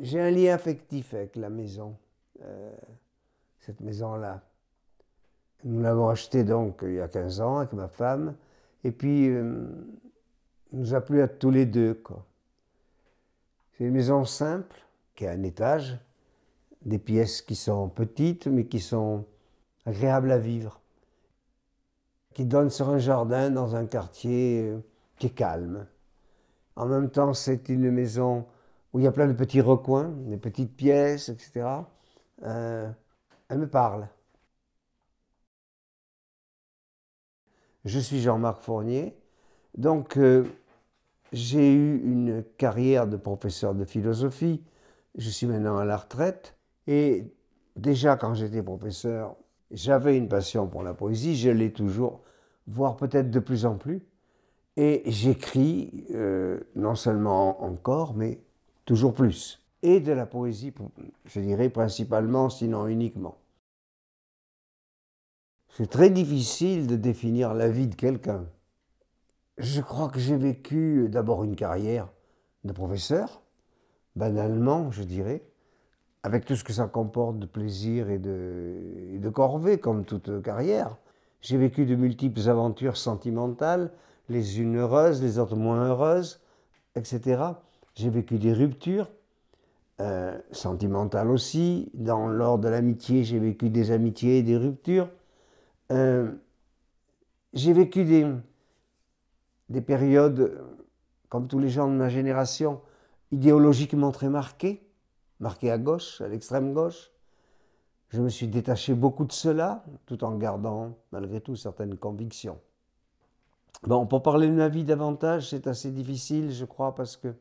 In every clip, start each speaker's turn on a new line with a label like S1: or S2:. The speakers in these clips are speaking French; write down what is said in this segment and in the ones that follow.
S1: j'ai un lien affectif avec la maison, euh, cette maison-là. Nous l'avons achetée donc il y a 15 ans avec ma femme, et puis euh, nous a plu à tous les deux. C'est une maison simple, qui a un étage, des pièces qui sont petites, mais qui sont agréables à vivre, qui donne sur un jardin dans un quartier euh, qui est calme. En même temps, c'est une maison où il y a plein de petits recoins, des petites pièces, etc. Euh, elle me parle. Je suis Jean-Marc Fournier. Donc, euh, j'ai eu une carrière de professeur de philosophie. Je suis maintenant à la retraite. Et déjà, quand j'étais professeur, j'avais une passion pour la poésie. Je l'ai toujours, voire peut-être de plus en plus. Et j'écris, euh, non seulement encore, mais toujours plus, et de la poésie, je dirais principalement, sinon uniquement. C'est très difficile de définir la vie de quelqu'un. Je crois que j'ai vécu euh, d'abord une carrière de professeur, banalement, je dirais, avec tout ce que ça comporte de plaisir et de, et de corvée, comme toute carrière. J'ai vécu de multiples aventures sentimentales, les unes heureuses, les autres moins heureuses, etc. J'ai vécu des ruptures, euh, sentimentales aussi. Dans l'ordre de l'amitié, j'ai vécu des amitiés et des ruptures. Euh, j'ai vécu des, des périodes, comme tous les gens de ma génération, idéologiquement très marquées, marquées à gauche, à l'extrême gauche. Je me suis détaché beaucoup de cela, tout en gardant malgré tout certaines convictions. Bon, pour parler de ma vie davantage, c'est assez difficile, je crois, parce que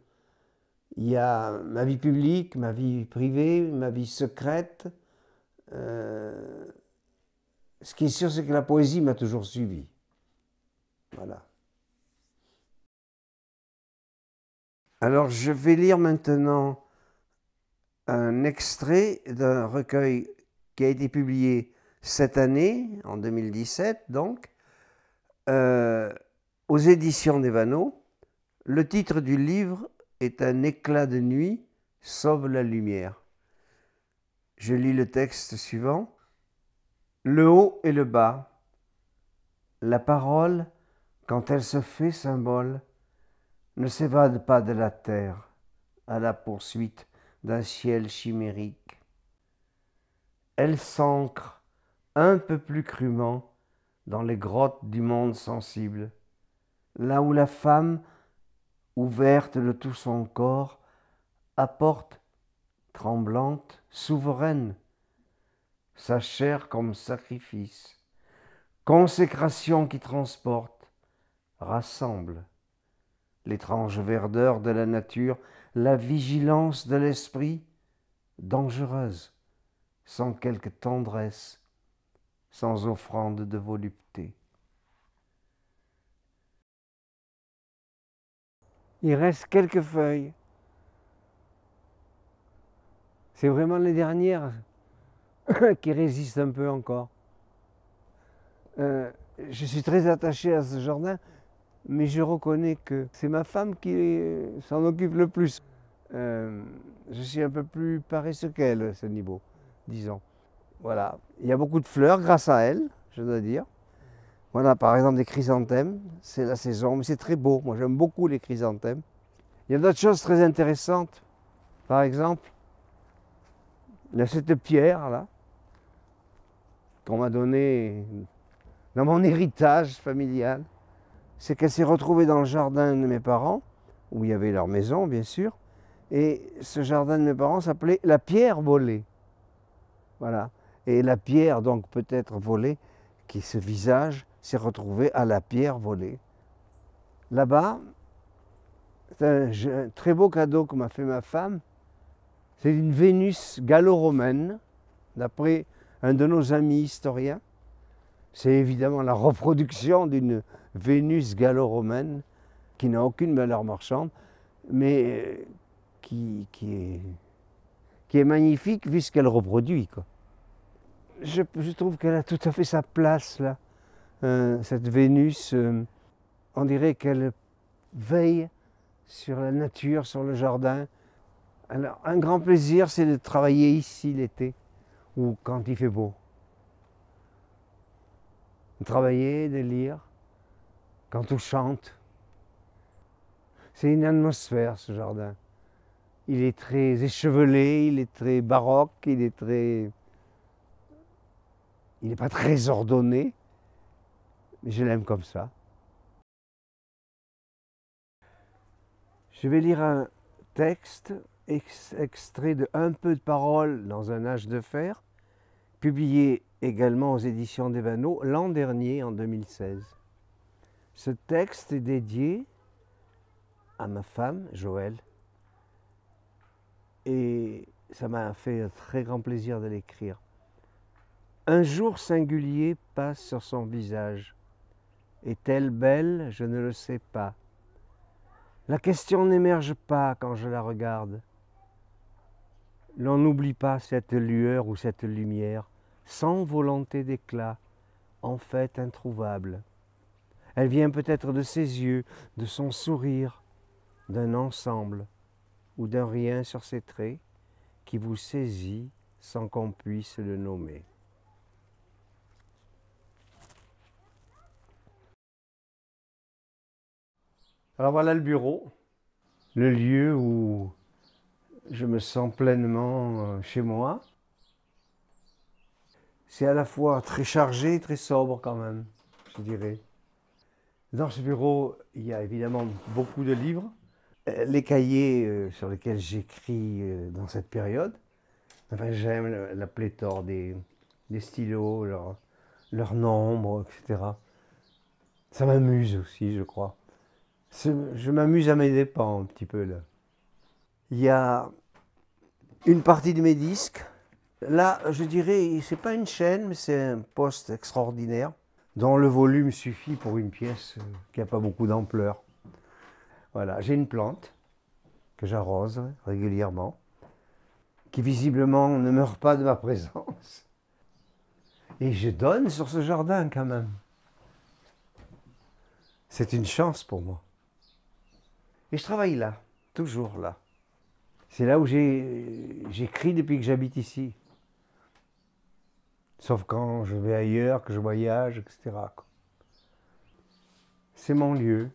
S1: il y a ma vie publique, ma vie privée, ma vie secrète. Euh, ce qui est sûr, c'est que la poésie m'a toujours suivi. Voilà. Alors je vais lire maintenant un extrait d'un recueil qui a été publié cette année, en 2017 donc, euh, aux éditions d'Evano. Le titre du livre est un éclat de nuit, sauve la lumière. Je lis le texte suivant. Le haut et le bas. La parole, quand elle se fait symbole, ne s'évade pas de la terre à la poursuite d'un ciel chimérique. Elle s'ancre un peu plus crûment dans les grottes du monde sensible, là où la femme ouverte de tout son corps, apporte, tremblante, souveraine, sa chair comme sacrifice, consécration qui transporte, rassemble l'étrange verdeur de la nature, la vigilance de l'esprit, dangereuse, sans quelque tendresse, sans offrande de volupté. Il reste quelques feuilles. C'est vraiment les dernières qui résistent un peu encore. Euh, je suis très attaché à ce jardin, mais je reconnais que c'est ma femme qui s'en occupe le plus. Euh, je suis un peu plus paresseux qu'elle à ce niveau, disons. Voilà, il y a beaucoup de fleurs grâce à elle, je dois dire. Voilà par exemple des chrysanthèmes, c'est la saison, mais c'est très beau. Moi j'aime beaucoup les chrysanthèmes. Il y a d'autres choses très intéressantes. Par exemple, il y a cette pierre là, qu'on m'a donnée dans mon héritage familial. C'est qu'elle s'est retrouvée dans le jardin de mes parents, où il y avait leur maison bien sûr. Et ce jardin de mes parents s'appelait la pierre volée. Voilà. Et la pierre, donc peut-être volée, qui est ce visage, s'est retrouvé à la pierre volée. Là-bas, c'est un très beau cadeau que m'a fait ma femme. C'est une Vénus gallo-romaine, d'après un de nos amis historiens. C'est évidemment la reproduction d'une Vénus gallo-romaine qui n'a aucune valeur marchande, mais euh, qui, qui, est, qui est, magnifique vu ce qu'elle reproduit. Quoi. Je, je trouve qu'elle a tout à fait sa place là. Euh, cette Vénus, euh, on dirait qu'elle veille sur la nature, sur le jardin. Alors, un grand plaisir, c'est de travailler ici l'été ou quand il fait beau. De travailler, de lire, quand on chante. C'est une atmosphère, ce jardin. Il est très échevelé, il est très baroque, il est très... Il n'est pas très ordonné, je l'aime comme ça. Je vais lire un texte extrait de Un peu de parole dans un âge de fer, publié également aux éditions des l'an dernier, en 2016. Ce texte est dédié à ma femme, Joël, et ça m'a fait un très grand plaisir de l'écrire. Un jour singulier passe sur son visage. Est-elle belle Je ne le sais pas. La question n'émerge pas quand je la regarde. L'on n'oublie pas cette lueur ou cette lumière, sans volonté d'éclat, en fait introuvable. Elle vient peut-être de ses yeux, de son sourire, d'un ensemble ou d'un rien sur ses traits qui vous saisit sans qu'on puisse le nommer. Alors voilà le bureau, le lieu où je me sens pleinement euh, chez moi. C'est à la fois très chargé et très sobre quand même, je dirais. Dans ce bureau, il y a évidemment beaucoup de livres, euh, les cahiers euh, sur lesquels j'écris dans cette période. j'aime la pléthore des, stylos, leur nombre, etc. Ça m'amuse aussi, je crois. Je m'amuse à mes dépens un petit peu là. Il y a une partie de mes disques. Là, je dirais, c'est pas une chaîne, mais c'est un poste extraordinaire dont le volume suffit pour une pièce euh, qui n'a pas beaucoup d'ampleur. Voilà, j'ai une plante que j'arrose régulièrement, qui visiblement ne meurt pas de ma présence. Et je donne sur ce jardin quand même. C'est une chance pour moi. Et je travaille là, toujours là. C'est là où j'écris depuis que j'habite ici. Sauf quand je vais ailleurs, que je voyage, etc. C'est mon lieu.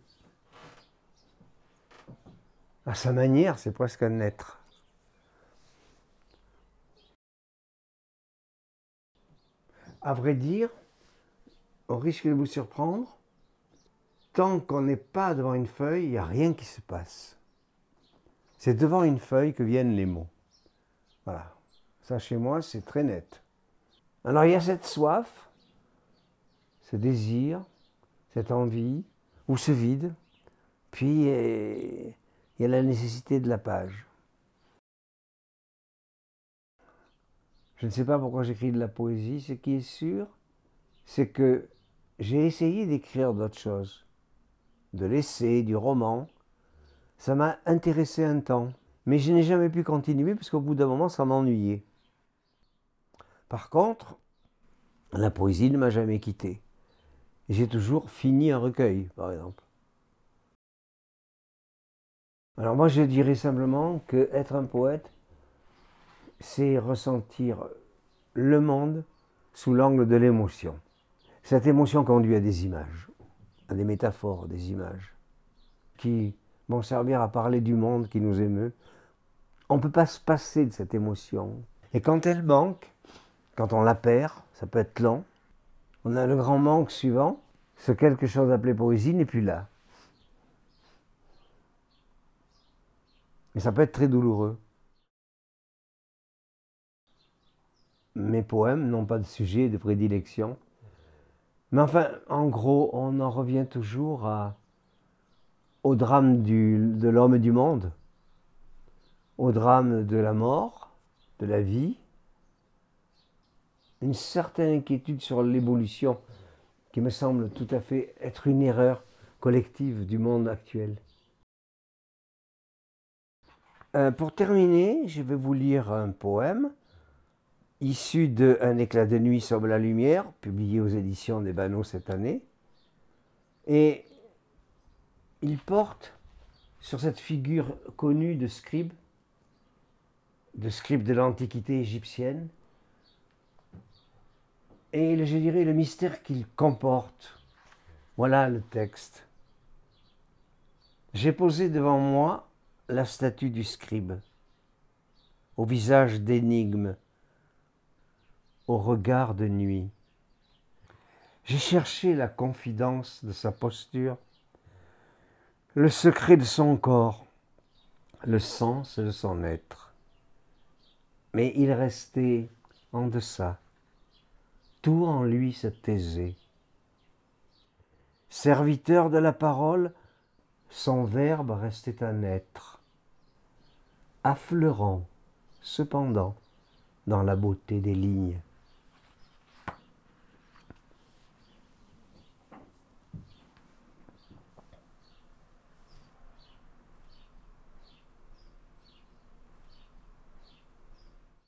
S1: À sa manière, c'est presque un être. À vrai dire, au risque de vous surprendre, tant qu'on n'est pas devant une feuille, il n'y a rien qui se passe. C'est devant une feuille que viennent les mots. Voilà. Ça, chez moi, c'est très net. Alors, il y a cette soif, ce désir, cette envie, ou ce vide. Puis, il y a la nécessité de la page. Je ne sais pas pourquoi j'écris de la poésie. Ce qui est sûr, c'est que j'ai essayé d'écrire d'autres choses de l'essai, du roman. Ça m'a intéressé un temps, mais je n'ai jamais pu continuer parce qu'au bout d'un moment, ça m'ennuyait. Par contre, la poésie ne m'a jamais quitté. J'ai toujours fini un recueil, par exemple. Alors moi, je dirais simplement que être un poète, c'est ressentir le monde sous l'angle de l'émotion. Cette émotion conduit à des images à des métaphores, des images, qui vont servir à parler du monde qui nous émeut. On ne peut pas se passer de cette émotion. Et quand elle manque, quand on la perd, ça peut être lent, on a le grand manque suivant, ce quelque chose appelé poésie n'est plus là. Et ça peut être très douloureux. Mes poèmes n'ont pas de sujet de prédilection. Mais enfin, en gros, on en revient toujours au drame de l'homme et du monde, au drame de la mort, de la vie, une certaine inquiétude sur l'évolution qui me semble tout à fait être une erreur collective du monde actuel. Euh, pour terminer, je vais vous lire un poème issu de Un éclat de nuit sobre la lumière, publié aux éditions des Banos cette année. Et il porte sur cette figure connue de scribe, de scribe de l'Antiquité égyptienne, et je dirais le mystère qu'il comporte. Voilà le texte. J'ai posé devant moi la statue du scribe, au visage d'énigme, au regard de nuit. J'ai cherché la confidence de sa posture, le secret de son corps, le sens de son être. Mais il restait en deçà. Tout en lui se taisait. Serviteur de la parole, son verbe restait un être, affleurant, cependant, dans la beauté des lignes.